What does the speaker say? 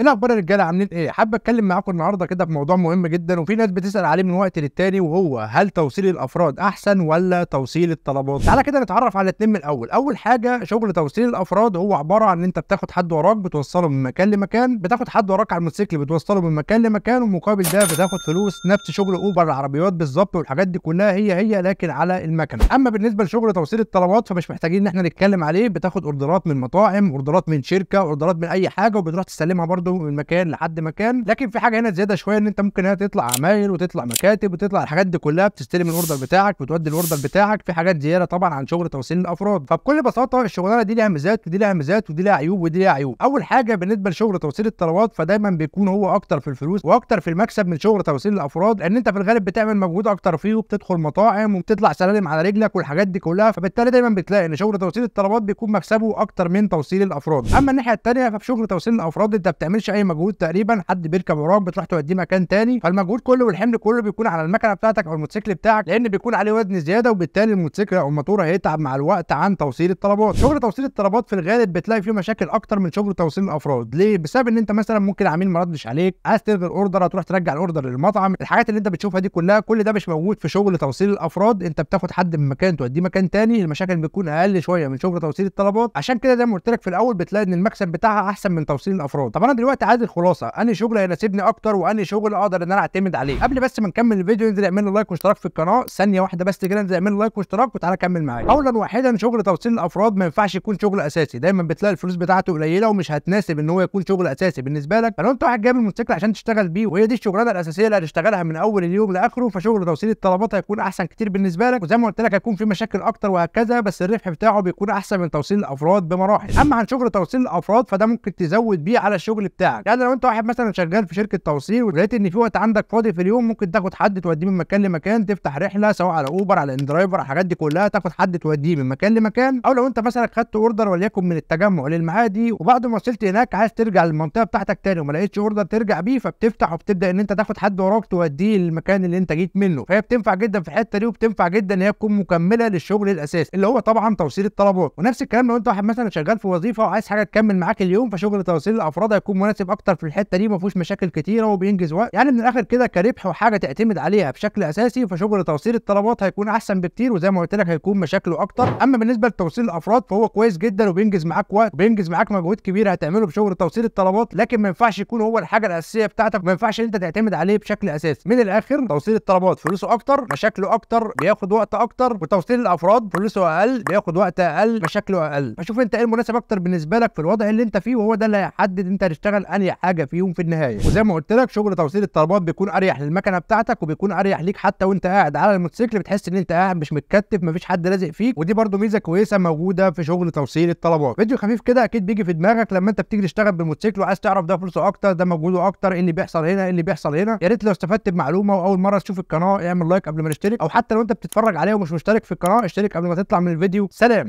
ايه الاخبار يا رجاله عاملين ايه حابب اتكلم معاكم النهارده كده في موضوع مهم جدا وفي ناس بتسال عليه من وقت للتاني وهو هل توصيل الافراد احسن ولا توصيل الطلبات تعالى كده نتعرف على الاثنين من الاول اول حاجه شغل توصيل الافراد هو عباره عن ان انت بتاخد حد وراك بتوصله من مكان لمكان بتاخد حد وراك على الموتوسيكل بتوصله من مكان لمكان ومقابل ده بتاخد فلوس نفس شغل اوبر العربيات بالظبط والحاجات دي كلها هي هي لكن على المكنه اما بالنسبه لشغل توصيل الطلبات فمش محتاجين ان احنا نتكلم عليه بتاخد اوردرات من مطاعم اوردرات من شركه اوردرات من اي حاجه وبتروح تستلمها برضه برضو من مكان لحد مكان لكن في حاجه هنا زياده شويه ان انت ممكن هنا تطلع عمايل وتطلع مكاتب وتطلع الحاجات دي كلها بتستلم الاوردر بتاعك بتودي الاوردر بتاعك في حاجات زياده طبعا عن شغل توصيل الافراد فبكل بساطه الشغلانه دي ليها ميزات ودي ليها ميزات ودي ليها عيوب ودي ليها عيوب اول حاجه بالنسبه لشغل توصيل الطلبات فدايما بيكون هو اكتر في الفلوس واكتر في المكسب من شغل توصيل الافراد لان انت في الغالب بتعمل مجهود اكتر فيه وبتدخل مطاعم وبتطلع سلالم على رجلك والحاجات دي كلها فبالتالي دايما بتلاقي ان شغل توصيل الطلبات بيكون مكسبه اكتر من توصيل الافراد اما الناحيه الثانيه ففي شغل توصيل الافراد انت بتعمل بتعملش اي مجهود تقريبا حد بيركب وراك بتروح توديه مكان تاني فالمجهود كله والحمل كله بيكون على المكنه بتاعتك او الموتوسيكل بتاعك لان بيكون عليه وزن زياده وبالتالي الموتوسيكل او الماتوره هيتعب مع الوقت عن توصيل الطلبات شغل توصيل الطلبات في الغالب بتلاقي فيه مشاكل اكتر من شغل توصيل الافراد ليه بسبب ان انت مثلا ممكن عميل ما ردش عليك عايز تلغي الاوردر هتروح ترجع الاوردر للمطعم الحاجات اللي انت بتشوفها دي كلها كل ده مش موجود في شغل توصيل الافراد انت بتاخد حد من مكان توديه مكان تاني المشاكل بتكون اقل شويه من شغل توصيل الطلبات عشان كده زي ما قلت لك في الاول بتلاقي ان المكسب بتاعها احسن من توصيل الافراد طب انا دلوقتي عايز الخلاصه انهي شغل هيناسبني اكتر وانهي شغل اقدر ان انا اعتمد عليه قبل بس ما نكمل الفيديو انزل اعمل لايك واشتراك في القناه ثانيه واحده بس كده انزل اعمل لايك واشتراك وتعالى كمل معايا اولا واحدا شغل توصيل الافراد ما ينفعش يكون شغل اساسي دايما بتلاقي الفلوس بتاعته قليله ومش هتناسب ان هو يكون شغل اساسي بالنسبه لك فلو انت واحد جايب الموتوسيكل عشان تشتغل بيه وهي دي الشغلانه الاساسيه اللي هتشتغلها من اول اليوم لاخره فشغل توصيل الطلبات هيكون احسن كتير بالنسبه لك وزي ما قلت لك هيكون في مشاكل اكتر وهكذا بس الربح بتاعه بيكون احسن من توصيل الافراد بمراحل اما عن شغل توصيل الافراد فده ممكن تزود بيه على الشغل بتاعك يعني لو انت واحد مثلا شغال في شركه توصيل ولقيت ان في وقت عندك فاضي في اليوم ممكن تاخد حد توديه من مكان لمكان تفتح رحله سواء على اوبر على اندرايفر الحاجات دي كلها تاخد حد توديه من مكان لمكان او لو انت مثلا خدت اوردر وليكن من التجمع للمعادي وبعد ما وصلت هناك عايز ترجع للمنطقه بتاعتك تاني وما لقيتش اوردر ترجع بيه فبتفتح وبتبدا ان انت تاخد حد وراك توديه للمكان اللي انت جيت منه فهي بتنفع جدا في الحته دي وبتنفع جدا ان هي تكون مكمله للشغل الاساسي اللي هو طبعا توصيل الطلبات ونفس الكلام لو انت واحد مثلا شغال في وظيفه وعايز حاجه تكمل معاك اليوم فشغل توصيل الافراد هيكون مناسب اكتر في الحته دي ما فيهوش مشاكل كتيره وبينجز وقت يعني من الاخر كده كربح وحاجه تعتمد عليها بشكل اساسي فشغل توصيل الطلبات هيكون احسن بكتير وزي ما قلت لك هيكون مشاكله اكتر اما بالنسبه لتوصيل الافراد فهو كويس جدا وبينجز معاك وقت وبينجز معاك مجهود كبير هتعمله بشغل توصيل الطلبات لكن ما ينفعش يكون هو الحاجه الاساسيه بتاعتك ما ينفعش انت تعتمد عليه بشكل اساسي من الاخر توصيل الطلبات فلوسه اكتر مشاكله اكتر بياخد وقت اكتر وتوصيل الافراد فلوسه اقل بياخد وقت اقل مشاكله اقل فشوف انت ايه المناسب اكتر بالنسبه لك في الوضع اللي انت فيه وهو ده اللي هيحدد انت هتشتغل تشتغل انهي حاجه فيهم في النهايه وزي ما قلت لك شغل توصيل الطلبات بيكون اريح للمكنه بتاعتك وبيكون اريح ليك حتى وانت قاعد على الموتوسيكل بتحس ان انت قاعد مش متكتف مفيش حد لازق فيك ودي برده ميزه كويسه موجوده في شغل توصيل الطلبات فيديو خفيف كده اكيد بيجي في دماغك لما انت بتيجي تشتغل بالموتوسيكل وعايز تعرف ده فلوسه اكتر ده مجهوده اكتر ايه اللي بيحصل هنا ايه اللي بيحصل هنا يا ريت لو استفدت بمعلومه واول مره تشوف القناه اعمل لايك قبل ما نشترك او حتى لو انت بتتفرج عليها ومش مشترك في القناه اشترك قبل ما تطلع من الفيديو سلام